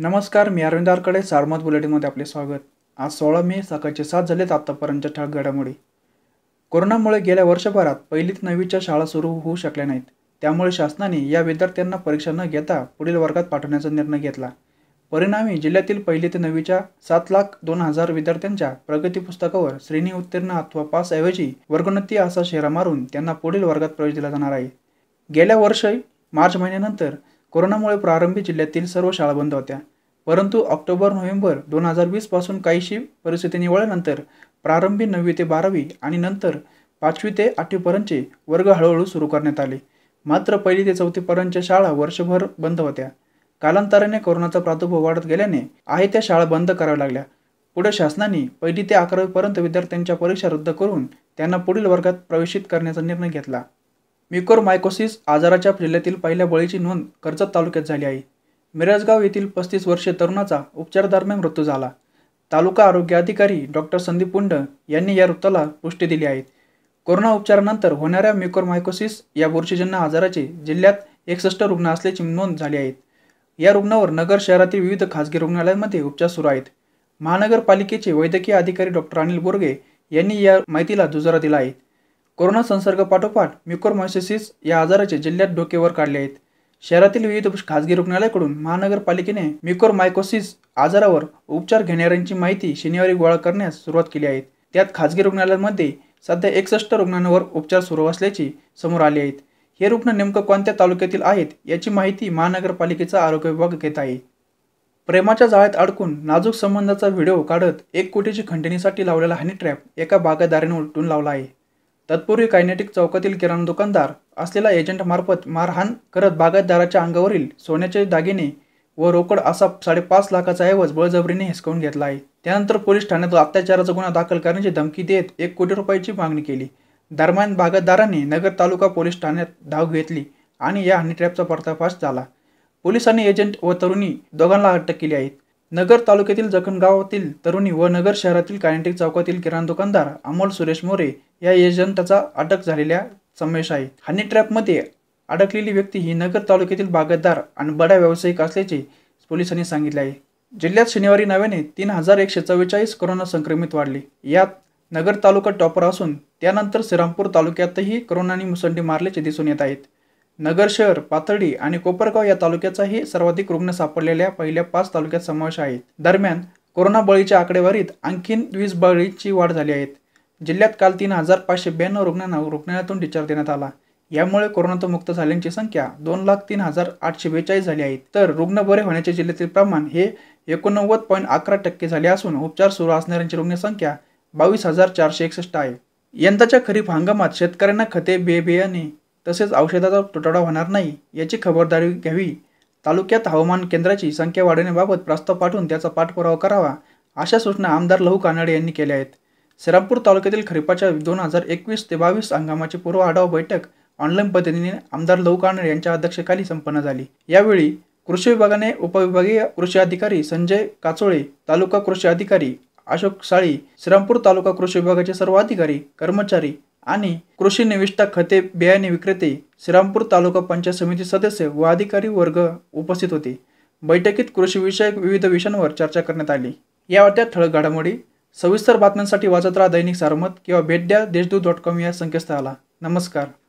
नमस्कार मी अरविंद आरकडे सारमत बुलेटिनमध्ये आपले स्वागत आज सोळा मे सकाळचे सात झालेत आत्तापर्यंतच्या ठाक घडामोडी कोरोनामुळे गेल्या वर्षभरात पहिली ते नववीच्या शाळा सुरू होऊ शकल्या नाहीत त्यामुळे शासनाने या विद्यार्थ्यांना परीक्षा न घेता पुढील वर्गात पाठवण्याचा निर्णय घेतला परिणामी जिल्ह्यातील पहिली ते नववीच्या सात लाख दोन हजार विद्यार्थ्यांच्या प्रगती पुस्तकावर श्रेणी उत्तीर्ण अथवा पासऐवजी वर्गोन्नती असा शेरा मारून त्यांना पुढील वर्गात प्रवेश दिला जाणार आहे गेल्या वर्षी मार्च महिन्यानंतर कोरोनामुळे प्रारंभी जिल्ह्यातील सर्व शाळा बंद होत्या परंतु ऑक्टोबर नोव्हेंबर दोन हजार वीसपासून काहीशी परिस्थिती निवळल्यानंतर प्रारंभी नववी ते बारावी आणि नंतर पाचवी ते आठवीपर्यंतचे वर्ग हळूहळू सुरू करण्यात आले मात्र पहिली ते चौथीपर्यंतच्या शाळा वर्षभर बंद होत्या कालांतराने कोरोनाचा प्रादुर्भाव वाढत गेल्याने आहे त्या शाळा बंद कराव्या लागल्या पुढे शासनाने पहिली ते अकरावीपर्यंत विद्यार्थ्यांच्या परीक्षा रद्द करून त्यांना पुढील वर्गात प्रवेशित करण्याचा निर्णय घेतला मायकोसिस आजाराच्या जिल्ह्यातील पहिल्या बळीची नोंद कर्जत तालुक्यात झाली आहे मिरजगाव येथील पस्तीस वर्षीय तरुणाचा उपचारादरम्यान मृत्यू झाला तालुका आरोग्य अधिकारी डॉक्टर संदीप पुंड यांनी या वृत्ताला पुष्टी दिली आहे कोरोना उपचारानंतर होणाऱ्या म्युकोरमायकोसिस या बुरशीजन्य आजाराचे जिल्ह्यात एकसष्ट रुग्ण असल्याची नोंद झाली आहेत या रुग्णावर नगर शहरातील विविध खासगी रुग्णालयांमध्ये उपचार सुरू आहेत महानगरपालिकेचे वैद्यकीय अधिकारी डॉक्टर अनिल बोरगे यांनी या माहितीला दुजोरा दिला आहे कोरोना संसर्ग पाठोपाठ म्युकोरमायसिस या आजाराचे जिल्ह्यात वर काढले आहेत शहरातील विविध खासगी रुग्णालयाकडून महानगरपालिकेने म्युकोरमायकोसिस आजारावर उपचार घेणाऱ्यांची माहिती शनिवारी गोळा करण्यास सुरुवात केली आहे त्यात खासगी रुग्णालयांमध्ये सध्या एकसष्ट रुग्णांवर उपचार सुरू असल्याचे समोर आले आहेत हे रुग्ण नेमकं कोणत्या तालुक्यातील आहेत याची माहिती महानगरपालिकेचा आरोग्य विभाग घेत आहे प्रेमाच्या जाळ्यात अडकून नाजूक संबंधाचा व्हिडिओ काढत एक कोटीची खंडणीसाठी लावलेला हनी ट्रॅप एका बागायदाराने उलटून लावला आहे तत्पूर्वी कायनेटिक चौकातील किराणा दुकानदार असलेला एजंटमार्फत मारहाण करत बागायतदाराच्या अंगावरील सोन्याचे दागिने व रोकड असा साडेपाच लाखाचा ऐवज बळजबरीने हिसकावून घेतला आहे त्यानंतर पोलीस ठाण्यात अत्याचाराचा गुन्हा दाखल करण्याची धमकी देत एक कोटी रुपयाची मागणी केली दरम्यान भागतदाराने नगर तालुका पोलीस ठाण्यात धाव घेतली आणि या ट्रॅपचा पर्दाफाश झाला पोलिसांनी एजंट व तरुणी दोघांना अटक केली आहे नगर तालुक्यातील जखणगावातील तरुणी व नगर शहरातील कायंटिक चौकातील किराणा दुकानदार अमोल सुरेश मोरे या एजंटाचा अटक झालेल्या समावेश आहे हनी ट्रॅपमध्ये अडकलेली व्यक्ती ही नगर तालुक्यातील भागतदार आणि बडा व्यावसायिक असल्याचे पोलिसांनी सांगितले आहे जिल्ह्यात शनिवारी नव्याने तीन हजार एकशे चव्वेचाळीस कोरोना संक्रमित वाढले यात नगर तालुका टॉपर असून त्यानंतर श्रीरामपूर तालुक्यातही कोरोनाने मुसंडी मारल्याचे दिसून येत आहेत नगर शहर पाथर्डी आणि कोपरगाव या तालुक्याचाही सर्वाधिक रुग्ण सापडलेल्या पहिल्या पाच तालुक्यात समावेश आहे दरम्यान कोरोना बळीच्या आकडेवारीत आणखीन वीस बळीची वाढ झाली आहे जिल्ह्यात काल तीन हजार पाचशे ब्याण्णव रुग्णांना रुग्णालयातून डिस्चार्ज देण्यात आला यामुळे कोरोनातून मुक्त झाल्यांची संख्या दोन लाख तीन हजार आठशे बेचाळीस झाली आहे तर रुग्ण बरे होण्याचे जिल्ह्यातील प्रमाण हे एकोणनव्वद पॉईंट अकरा टक्के झाले असून उपचार सुरू असणाऱ्यांची रुग्णसंख्या बावीस हजार चारशे एकसष्ट आहे यंदाच्या खरीप हंगामात शेतकऱ्यांना खते बे बियाणे तसेच औषधाचा तुटवडा होणार नाही याची खबरदारी घ्यावी तालुक्यात हवामान केंद्राची संख्या वाढवण्याबाबत प्रस्ताव पाठवून त्याचा पाठपुरावा करावा अशा सूचना आमदार लहू कानडे यांनी केल्या आहेत श्रीरामपूर तालुक्यातील खरीपाच्या दोन हजार एकवीस ते बावीस हंगामाची पूर्व आढावा बैठक ऑनलाईन पद्धतीने आमदार लहू कानडे यांच्या अध्यक्षतेखाली संपन्न झाली यावेळी कृषी विभागाने उपविभागीय कृषी अधिकारी संजय काचोळे तालुका कृषी अधिकारी अशोक साळी श्रीरामपूर तालुका कृषी विभागाचे सर्व अधिकारी कर्मचारी आणि कृषी निविष्ठा खते बियाणे विक्रेते श्रीरामपूर तालुका पंचायत समिती सदस्य व अधिकारी वर्ग उपस्थित होते बैठकीत कृषीविषयक विविध विषयांवर चर्चा करण्यात आली या वाट्यात ठळक घडामोडी सविस्तर बातम्यांसाठी वाचत राहा दैनिक सारमत किंवा भेट द्या देशदूत डॉट कॉम या संकेतस्थळाला नमस्कार